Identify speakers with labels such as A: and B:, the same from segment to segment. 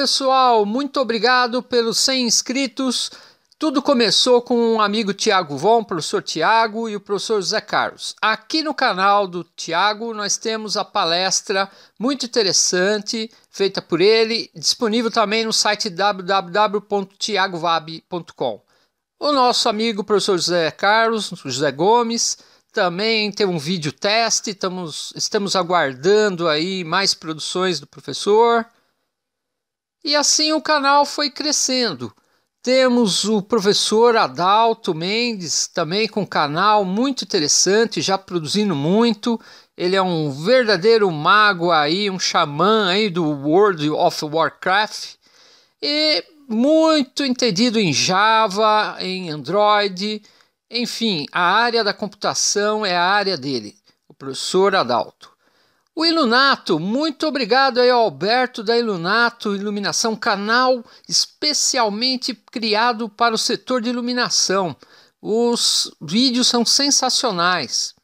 A: pessoal, muito obrigado pelos 100 inscritos. Tudo começou com um amigo Tiago Von, professor Tiago e o professor José Carlos. Aqui no canal do Tiago nós temos a palestra muito interessante feita por ele, disponível também no site www.tiagovab.com. O nosso amigo professor José Carlos, José Gomes, também tem um vídeo teste, estamos, estamos aguardando aí mais produções do professor. E assim o canal foi crescendo. Temos o professor Adalto Mendes, também com um canal muito interessante, já produzindo muito. Ele é um verdadeiro mago aí, um xamã aí do World of Warcraft. E muito entendido em Java, em Android, enfim, a área da computação é a área dele, o professor Adalto. O Ilunato, muito obrigado aí ao Alberto da Ilunato Iluminação, canal especialmente criado para o setor de iluminação. Os vídeos são sensacionais.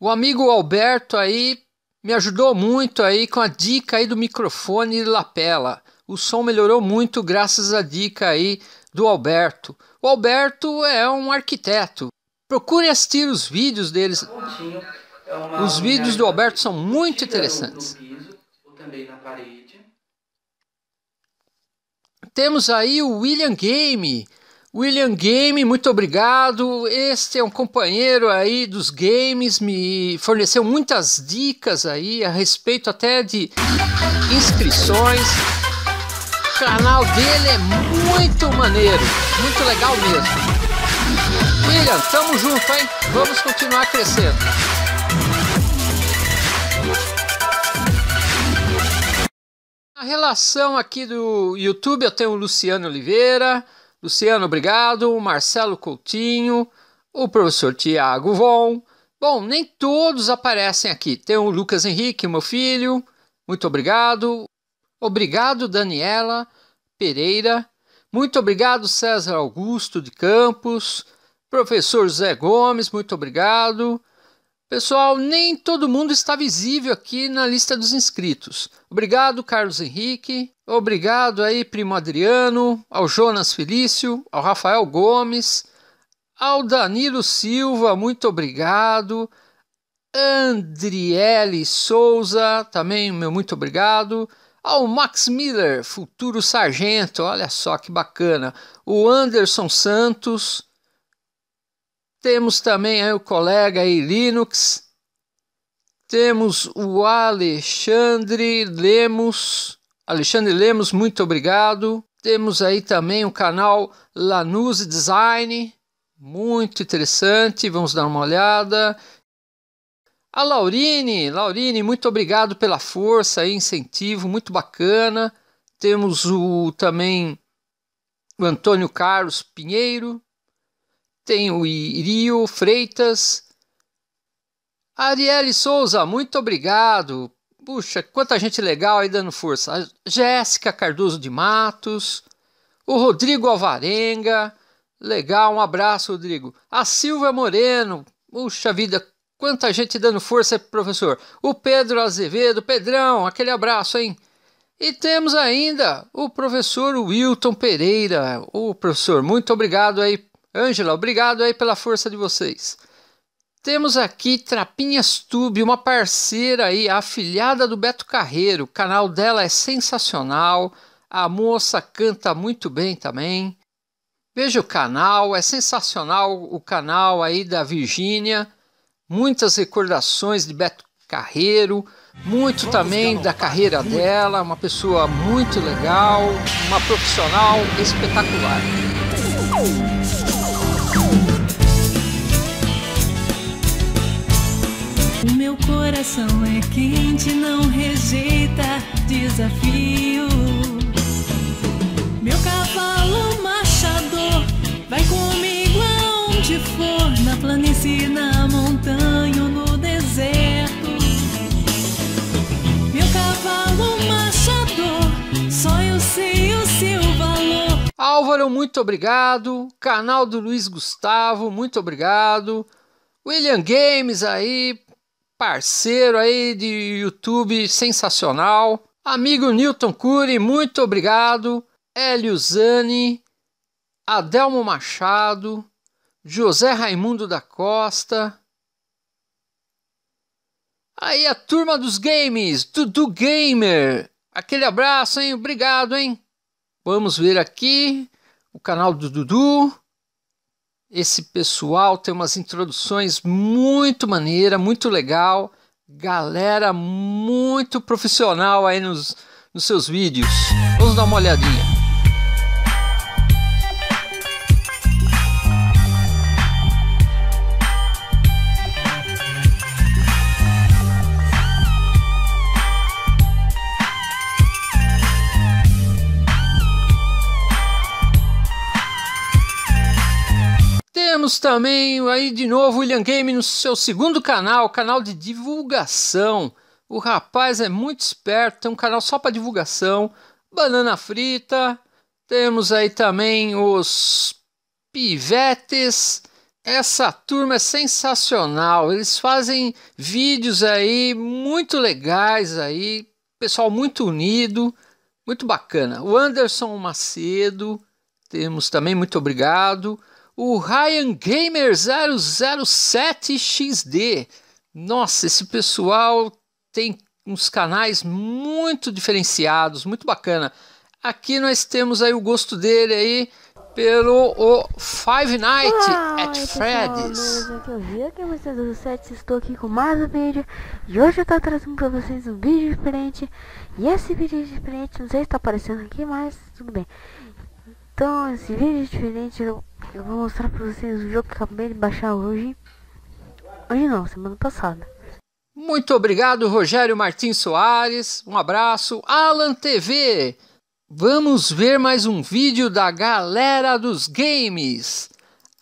A: O amigo Alberto aí me ajudou muito aí com a dica aí do microfone e lapela. O som melhorou muito graças à dica aí do Alberto. O Alberto é um arquiteto. Procure assistir os vídeos deles. Um é Os vídeos do Alberto são muito interessantes. Temos aí o William Game. William Game, muito obrigado. Este é um companheiro aí dos games, me forneceu muitas dicas aí a respeito até de inscrições. O canal dele é muito maneiro, muito legal mesmo. William, tamo junto, hein? Vamos continuar crescendo. A relação aqui do YouTube, eu tenho o Luciano Oliveira, Luciano, obrigado, o Marcelo Coutinho, o professor Tiago Von. Bom, nem todos aparecem aqui. Tem o Lucas Henrique, meu filho, muito obrigado. Obrigado, Daniela Pereira. Muito obrigado, César Augusto de Campos. Professor Zé Gomes, muito obrigado. Pessoal, nem todo mundo está visível aqui na lista dos inscritos. Obrigado, Carlos Henrique. Obrigado aí, primo Adriano, ao Jonas Felício, ao Rafael Gomes, ao Danilo Silva, muito obrigado. Andriele Souza, também meu muito obrigado. Ao Max Miller, futuro sargento, olha só que bacana. O Anderson Santos, temos também aí o colega aí Linux. Temos o Alexandre Lemos. Alexandre Lemos, muito obrigado. Temos aí também o canal Lanuse Design, muito interessante, vamos dar uma olhada. A Laurine, Laurine, muito obrigado pela força e incentivo, muito bacana. Temos o também o Antônio Carlos Pinheiro, tem o Irio Freitas. Arielle Souza, muito obrigado. Puxa, quanta gente legal aí dando força. Jéssica Cardoso de Matos. O Rodrigo Alvarenga. Legal, um abraço, Rodrigo. A Silvia Moreno. Puxa vida, quanta gente dando força, professor. O Pedro Azevedo. Pedrão, aquele abraço, hein? E temos ainda o professor Wilton Pereira. O professor, muito obrigado aí Ângela, obrigado aí pela força de vocês. Temos aqui Trapinhas Tube, uma parceira aí, afilhada do Beto Carreiro. O canal dela é sensacional. A moça canta muito bem também. Veja o canal, é sensacional o canal aí da Virgínia. Muitas recordações de Beto Carreiro, muito também da carreira dela, uma pessoa muito legal, uma profissional espetacular. O meu coração é quente, não rejeita desafio. Meu cavalo machador vai comigo aonde for, na planície, na montanha ou no deserto. Meu cavalo machador, só eu sei o seu valor. Álvaro, muito obrigado. Canal do Luiz Gustavo, muito obrigado. William Games aí, parceiro aí de YouTube sensacional. Amigo Newton Cury, muito obrigado. Hélio Zani, Adelmo Machado, José Raimundo da Costa. Aí a turma dos games, Dudu Gamer. Aquele abraço, hein? Obrigado, hein? Vamos ver aqui o canal do Dudu. Esse pessoal tem umas introduções muito maneira, muito legal. Galera muito profissional aí nos, nos seus vídeos. Vamos dar uma olhadinha. temos também aí de novo o William Game no seu segundo canal, canal de divulgação. O rapaz é muito esperto, tem um canal só para divulgação. Banana frita. Temos aí também os pivetes. Essa turma é sensacional. Eles fazem vídeos aí muito legais aí, pessoal muito unido, muito bacana. O Anderson Macedo, temos também muito obrigado o Ryan Gamer 007XD. Nossa, esse pessoal tem uns canais muito diferenciados, muito bacana. Aqui nós temos aí o gosto dele aí pelo o Five Nights Olá, at Freddy's. Pessoal, aqui é o Gia, que vocês do 7, estou aqui com mais um vídeo e hoje eu estou trazendo para vocês um vídeo diferente. E esse vídeo diferente, não sei se está aparecendo aqui, mas tudo bem. Então, esse vídeo é diferente, eu, eu vou mostrar pra vocês o jogo que acabei de baixar hoje. Hoje não, semana passada. Muito obrigado, Rogério Martins Soares. Um abraço. Alan TV. Vamos ver mais um vídeo da galera dos games.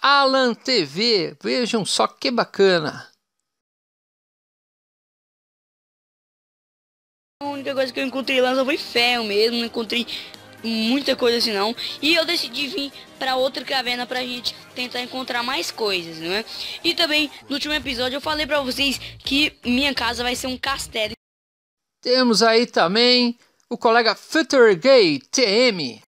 A: Alan TV. Vejam só que bacana. A única coisa que eu encontrei lá só foi ferro mesmo. Não encontrei muita coisa assim não. E eu decidi vir para outra caverna pra gente tentar encontrar mais coisas, não é? E também no último episódio eu falei para vocês que minha casa vai ser um castelo. Temos aí também o colega Future Gay TM.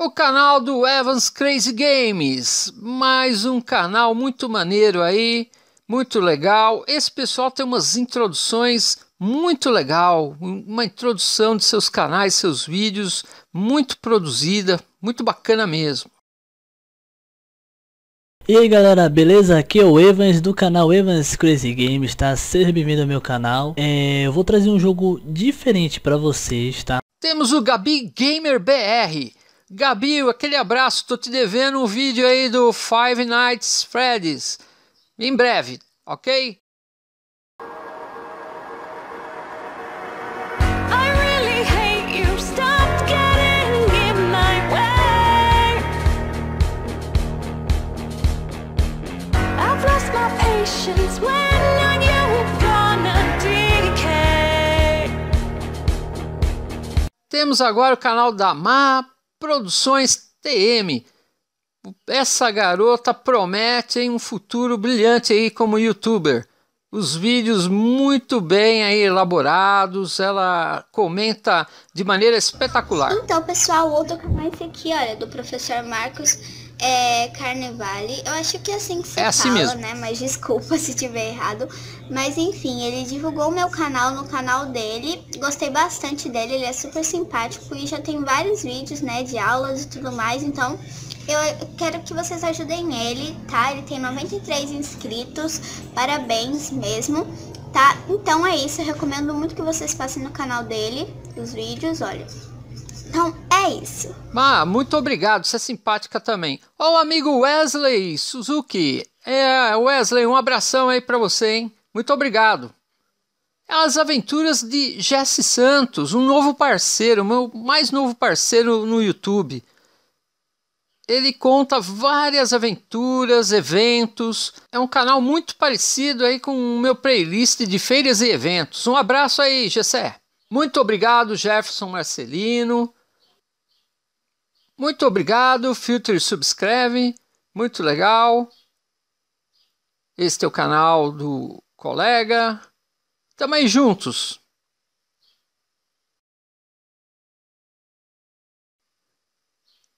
A: O canal do Evans Crazy Games, mais um canal muito maneiro aí, muito legal. Esse pessoal tem umas introduções muito legal, uma introdução de seus canais, seus vídeos, muito produzida, muito bacana mesmo. E aí galera, beleza? Aqui é o Evans do canal Evans Crazy Games, tá? Seja bem-vindo ao meu canal. É, eu vou trazer um jogo diferente para vocês, tá? Temos o Gabi Gamer BR, Gabi, aquele abraço, tô te devendo um vídeo aí do Five Nights Freddy's. Em breve, ok? patience when gonna decay. Temos agora o canal da MAP Produções TM. Essa garota promete hein, um futuro brilhante aí como youtuber. Os vídeos muito bem aí elaborados, ela comenta de maneira espetacular. Então, pessoal, outro canal esse aqui, olha, do professor Marcos é Carnevale. Eu acho que é assim que se é assim fala, assim mesmo. né? Mas desculpa se tiver errado. Mas enfim, ele divulgou o meu canal no canal dele. Gostei bastante dele, ele é super simpático e já tem vários vídeos, né, de aulas e tudo mais. Então, eu quero que vocês ajudem ele, tá? Ele tem 93 inscritos. Parabéns mesmo. Tá? Então é isso, eu recomendo muito que vocês passem no canal dele os vídeos, olha. Então é isso. Ma, muito obrigado, você é simpática também. Ó, o amigo Wesley Suzuki. É, Wesley, um abração aí para você, hein? Muito obrigado. As aventuras de Jesse Santos, um novo parceiro, meu mais novo parceiro no YouTube. Ele conta várias aventuras, eventos. É um canal muito parecido aí com o meu playlist de feiras e eventos. Um abraço aí, Gessé. Muito obrigado, Jefferson Marcelino. Muito obrigado, filter subscreve, muito legal. Este é o canal do colega. Tamo aí juntos.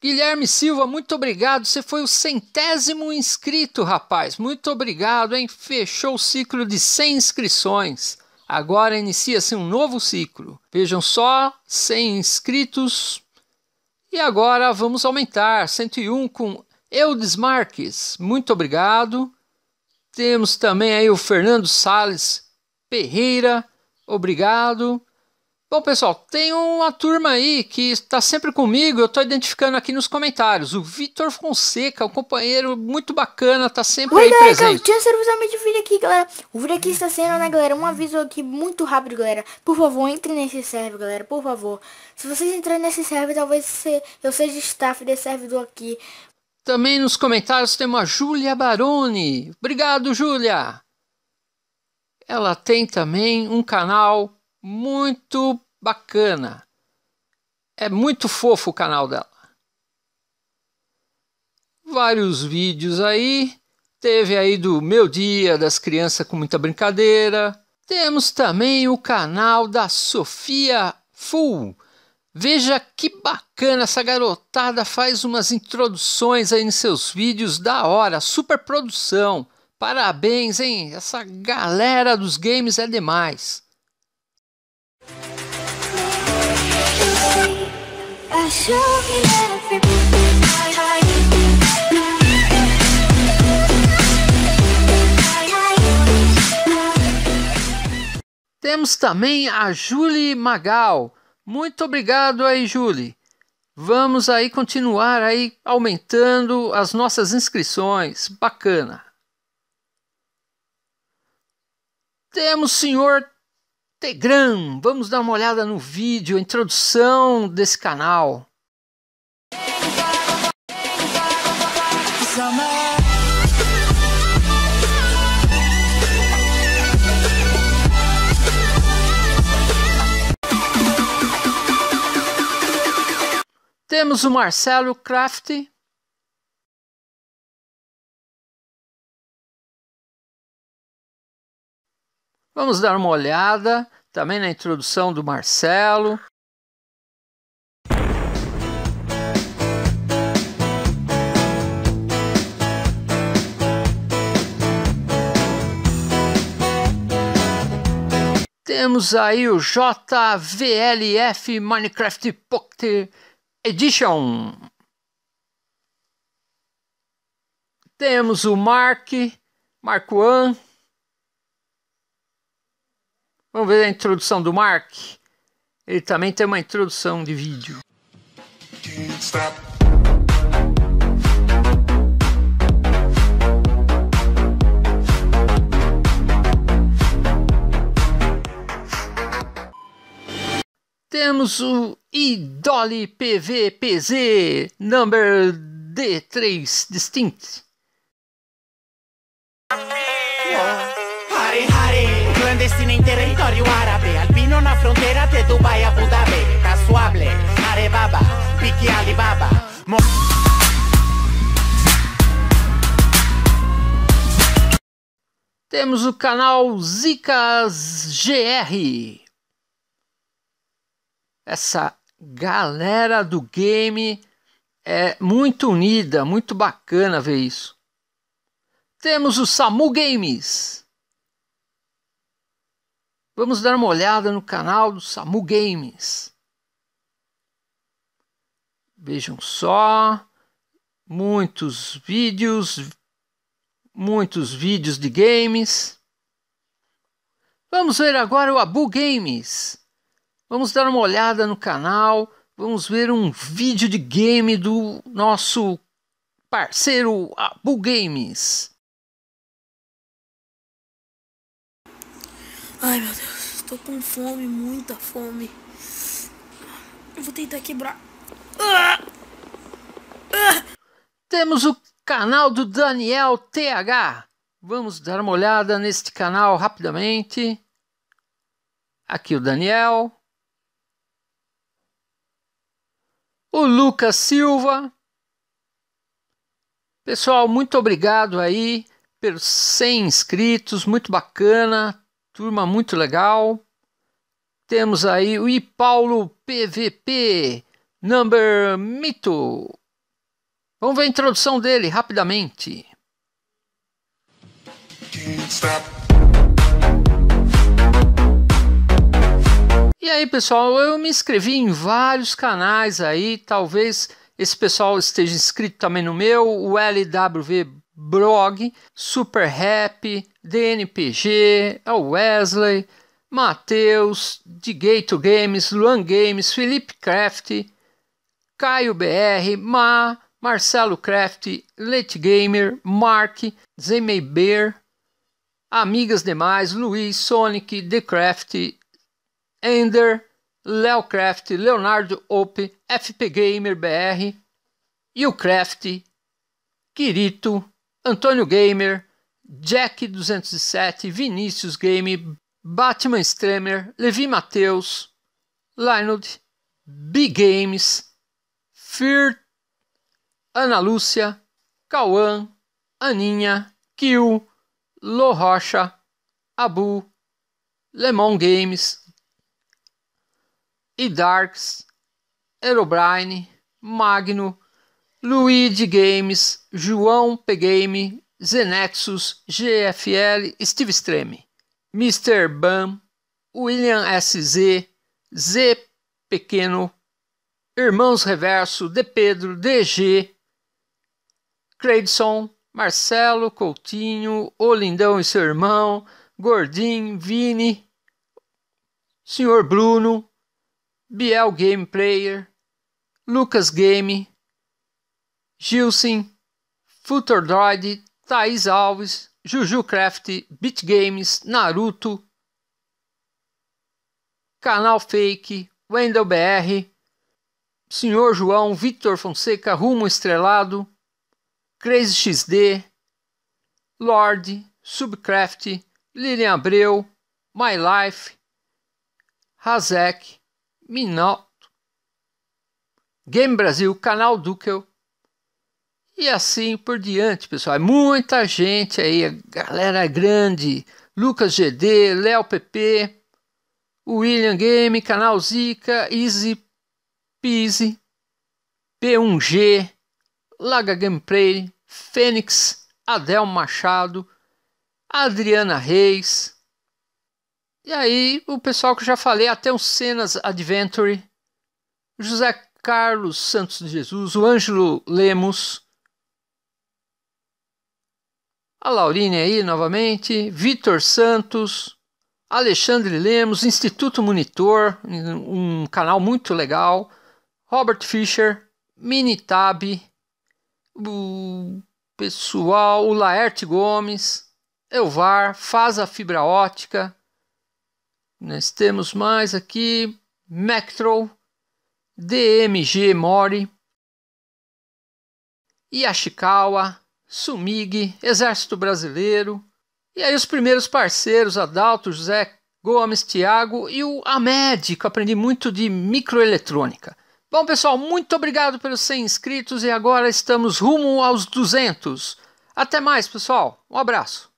A: Guilherme Silva, muito obrigado. Você foi o centésimo inscrito, rapaz. Muito obrigado, hein? Fechou o ciclo de 100 inscrições. Agora inicia-se um novo ciclo. Vejam só, 100 inscritos. E agora vamos aumentar 101 com Eudes Marques. Muito obrigado. Temos também aí o Fernando Sales Ferreira. Obrigado. Bom, pessoal, tem uma turma aí que está sempre comigo, eu estou identificando aqui nos comentários. O Vitor Fonseca, um companheiro muito bacana, está sempre Oi, aí galera, presente. Tinha serviço de vídeo aqui, galera. O vídeo aqui está sendo, né, galera, um aviso aqui muito rápido, galera. Por favor, entre nesse server, galera, por favor. Se vocês entrarem nesse server, talvez eu seja staff desse servidor aqui. Também nos comentários temos a Júlia Baroni. Obrigado, Júlia! Ela tem também um canal muito bacana. É muito fofo o canal dela. Vários vídeos aí. Teve aí do Meu Dia das Crianças com Muita Brincadeira. Temos também o canal da Sofia Full. Veja que bacana, essa garotada faz umas introduções aí nos seus vídeos da hora, super produção. Parabéns, hein? Essa galera dos games é demais. Temos também a Julie Magal. Muito obrigado aí, Julie. Vamos aí continuar aí aumentando as nossas inscrições. Bacana. Temos o senhor Telegram. Vamos dar uma olhada no vídeo, a introdução desse canal. Temos o Marcelo Crafty. Vamos dar uma olhada também na introdução do Marcelo. Temos aí o JVLF Minecraft Pocket Edition. Temos o Mark, Marco An, Vamos ver a introdução do Mark. Ele também tem uma introdução de vídeo. Temos o Idoli PVPZ number D3 Distinct clandestina en territorio árabe Albino na la frontera de Dubai a Budapest Casuable, Arebaba, Piki Alibaba Mo Temos o canal Zicas GR. Essa galera do game é muito unida, muito bacana ver isso. Temos o Samu Games. Vamos dar uma olhada no canal do Samu Games. Vejam só, muitos vídeos, muitos vídeos de games. Vamos ver agora o Abu Games. Vamos dar uma olhada no canal, vamos ver um vídeo de game do nosso parceiro Abu Games. Ai meu Deus tô com fome, muita fome. Eu vou tentar quebrar. Ah! Ah! Temos o canal do Daniel TH. Vamos dar uma olhada neste canal rapidamente. Aqui o Daniel. O Lucas Silva. Pessoal, muito obrigado aí pelos 100 inscritos, muito bacana turma muito legal. Temos aí o Paulo PVP, number mito. Vamos ver a introdução dele rapidamente. E aí, pessoal, eu me inscrevi em vários canais aí, talvez esse pessoal esteja inscrito também no meu, o LWV Brog, Super Happy, DNPG, é Wesley, Matheus, De Gate Games, Luan Games, Felipe Craft, Caio BR, Ma, Marcelo Craft, Let Gamer, Mark, Bear, Amigas Demais, Luiz, Sonic, The Craft, Ender, Léo Craft, Leonardo Op, FP Gamer BR, e o Craft, Kirito, Antônio Gamer, Jack207, Vinícius Game, Batman Streamer, Levi Mateus, Linode, Big Games, Fear, Ana Lúcia, Cauã, Aninha, Kill, Lo Rocha, Abu, Lemon Games, e Darks, Aerobrine, Magno, Luigi Games, João P Game, Zenexus, GFL, Steve Streme, Mr. Bam, William SZ, Z Pequeno, Irmãos Reverso, De Pedro, DG, Credson, Marcelo, Coutinho, Olindão e seu irmão, Gordim, Vini, Senhor Bruno, Biel Game Player, Lucas Game, Gilson, Futurdroid, Thaís Alves, Juju Craft, Beat Games, Naruto, Canal Fake, Wendel BR, Senhor João, Victor Fonseca, Rumo Estrelado, Crazy XD, Lord, Subcraft, Lilian Abreu, My Life, Razek, Minalto, Game Brasil, Canal Dukel, e assim por diante, pessoal. É muita gente aí, a galera grande. Lucas GD, Léo PP, William Game, Canal Zica, Easy Peasy, P1G, Laga Gameplay, Fênix, Adel Machado, Adriana Reis. E aí, o pessoal que eu já falei, até o Cenas Adventure, José Carlos Santos de Jesus, o Ângelo Lemos, a Laurine aí novamente, Vitor Santos, Alexandre Lemos, Instituto Monitor, um canal muito legal, Robert Fischer, Minitab, o pessoal, o Laerte Gomes, Elvar, Faz a Fibra Ótica, nós temos mais aqui, Mectrol, DMG Mori, Yashikawa, Sumig, Exército Brasileiro. E aí os primeiros parceiros, Adalto, José Gomes, Tiago e o Amédico. que eu aprendi muito de microeletrônica. Bom, pessoal, muito obrigado pelos 100 inscritos e agora estamos rumo aos 200. Até mais, pessoal. Um abraço.